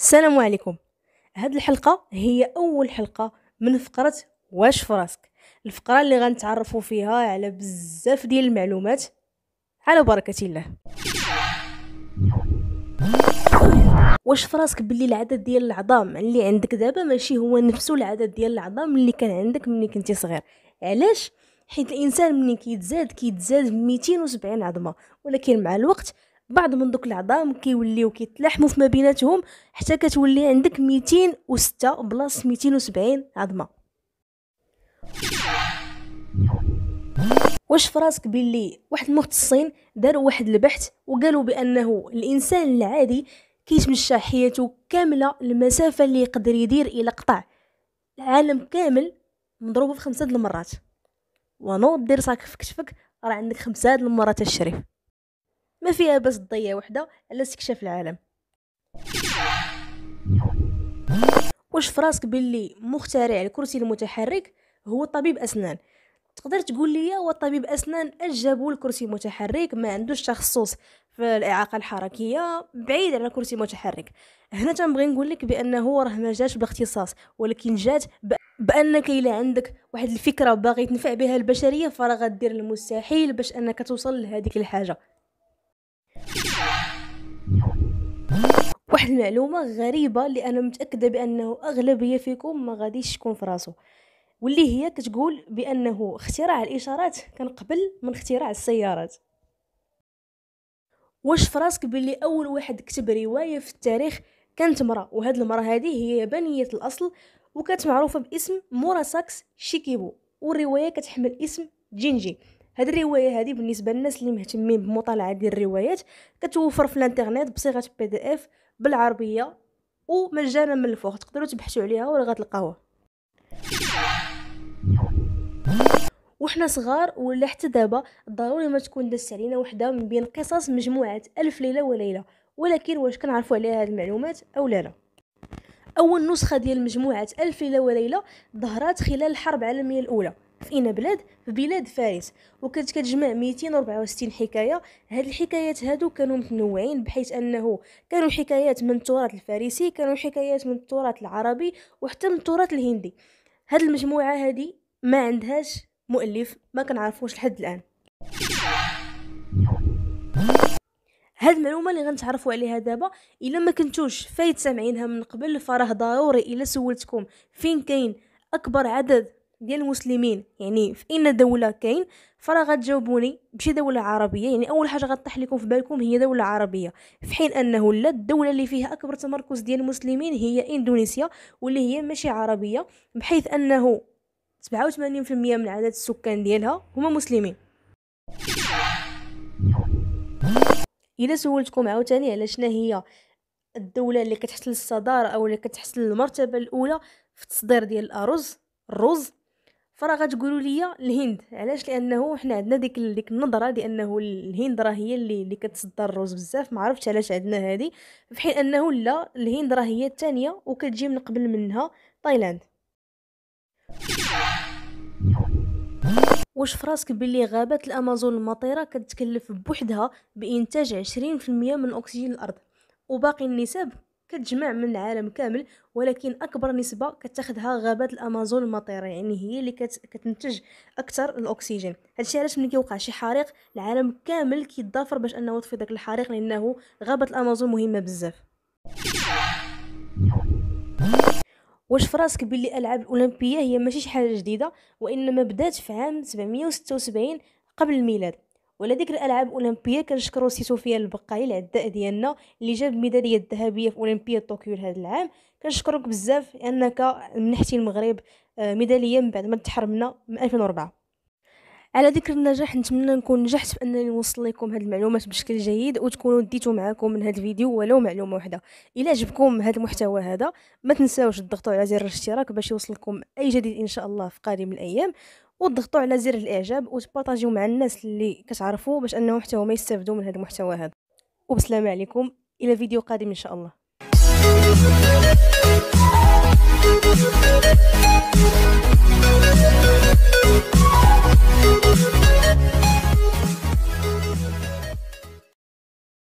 السلام عليكم هاد الحلقة هي أول حلقة من فقرة واش فراسك الفقرة اللي غنتعرفوا فيها على بزاف ديال المعلومات على بركة الله واش فراسك باللي العدد ديال العظام اللي عندك دابا ماشي هو نفسه العدد ديال العظام اللي كان عندك ملي كنتي صغير علاش حيت الانسان ملي كيتزاد كيتزاد 270 عظمه ولكن مع الوقت بعض من دوك العظام كيوليو كيتلاحموا فيما بيناتهم حتى كتولي عندك 206 بلاص 270 عظمه واش فراسك بلي واحد المختصين داروا واحد البحث وقالوا بانه الانسان العادي كيتمشى حياته كامله المسافه اللي يقدر يدير الى قطع العالم كامل مضروبه في خمسه المرات ونوض دير صاك في كتفك راه عندك خمسه المرات الشريف ما فيها بس ضية وحدة على استكشاف العالم واش فراسك باللي مخترع الكرسي المتحرك هو طبيب اسنان تقدر تقول لي هو طبيب اسنان اجابوا الكرسي المتحرك ما عندوش تخصص في الاعاقه الحركيه بعيد على الكرسي المتحرك هنا تنبغي نقول لك بانه راه ما جاش باختصاص ولكن جات بانك الا عندك واحد الفكره باغي تنفع بها البشريه فراه غدير المستحيل باش انك توصل لهذيك الحاجه واحد المعلومه غريبه اللي انا متاكده بانه اغلبيه فيكم ما غاديش تكون في راسه واللي هي كتقول بانه اختراع الاشارات كان قبل من اختراع السيارات واش فراسك بلي اول واحد كتب روايه في التاريخ كانت مرأة وهاد المرأة هذه هي يابانية الأصل وكانت معروفة باسم موراساكس شيكيبو والرواية كتحمل اسم جينجي هاد الروايه هادي بالنسبه للناس اللي مهتمين بمطالعه ديال الروايات كتوفر في الانترنت بصيغه بي دي اف بالعربيه ومجانا من الفوق تقدروا تبحثوا عليها ولا غتلقاوها وحنا صغار ولا حتى دابا ضروري ما تكون دازت علينا وحده من بين قصص مجموعه الف ليله وليله ولكن واش كنعرفوا عليها هاد المعلومات او لا لا اول نسخه ديال مجموعه الف ليله وليله ظهرت خلال الحرب العالميه الاولى في بلاد في بلاد فارس وكانت كتجمع 264 حكايه هاد الحكايات هادو كانوا متنوعين بحيث انه كانوا حكايات من التراث الفارسي كانوا حكايات من التراث العربي وحتى من التراث الهندي هاد المجموعه هادي ما عندهاش مؤلف ما كنعرفوش لحد الان هاد المعلومه اللي غنتعرفوا عليها دابا الا ما كنتوش فايت سامعينها من قبل فراه ضروري الا سولتكم فين كاين اكبر عدد ديال المسلمين يعني في اين دوله كاين فراه غتجاوبوني بشي دوله عربيه يعني اول حاجه غطيح لكم في بالكم هي دوله عربيه في حين انه لا الدوله اللي فيها اكبر تمركز ديال المسلمين هي اندونيسيا واللي هي ماشي عربيه بحيث انه 87% من عدد السكان ديالها هما مسلمين الا سولتكم عاوتاني على شنو هي الدوله اللي كتحصل الصداره او اللي كتحصل المرتبه الاولى في التصدير ديال الارز الرز فراه غتقولوا لي الهند علاش لانه حنا عندنا ديك ديك النظره لانه الهند راه هي اللي اللي كتصدر الرز بزاف ما عرفتش علاش عندنا هذه في حين انه لا الهند راه هي الثانيه وكتجي من قبل منها تايلاند واش فراسك بلي غابات الامازون المطيره كتكلف بوحدها بانتاج 20% من اكسجين الارض وباقي النسب كتجمع من العالم كامل ولكن اكبر نسبه كتاخذها غابات الامازون المطيره يعني هي اللي كت... كتنتج اكثر الاكسجين هادشي علاش ملي كيوقع شي حريق العالم كامل كيتضافر باش انه يطفي داك الحريق لانه غابه الامازون مهمه بزاف واش فراسك بلي الالعاب الاولمبيه هي ماشي شي حاجه جديده وانما بدات في عام 776 قبل الميلاد ولا ديك الالعاب الاولمبيه كنشكروا سي سفيان البقاي العداء ديالنا اللي جاب الميداليه الذهبيه في اولمبياد طوكيو هذا العام كنشكرك بزاف لانك منحتي المغرب آه، ميداليه من بعد ما تحرمنا من 2004 على ذكر النجاح نتمنى نكون نجحت في انني نوصل لكم هذه المعلومات بشكل جيد وتكونوا ديتو معاكم من هذا الفيديو ولو معلومه واحده الى عجبكم هذا المحتوى هذا ما تنساوش تضغطوا على زر الاشتراك باش يوصلكم اي جديد ان شاء الله في قادم الايام وتضغطوا على زر الاعجاب وتبارطاجيو مع الناس اللي كتعرفوا باش انهم حتى هما يستافدوا من هذا المحتوى هذا وبسلام عليكم الى فيديو قادم ان شاء الله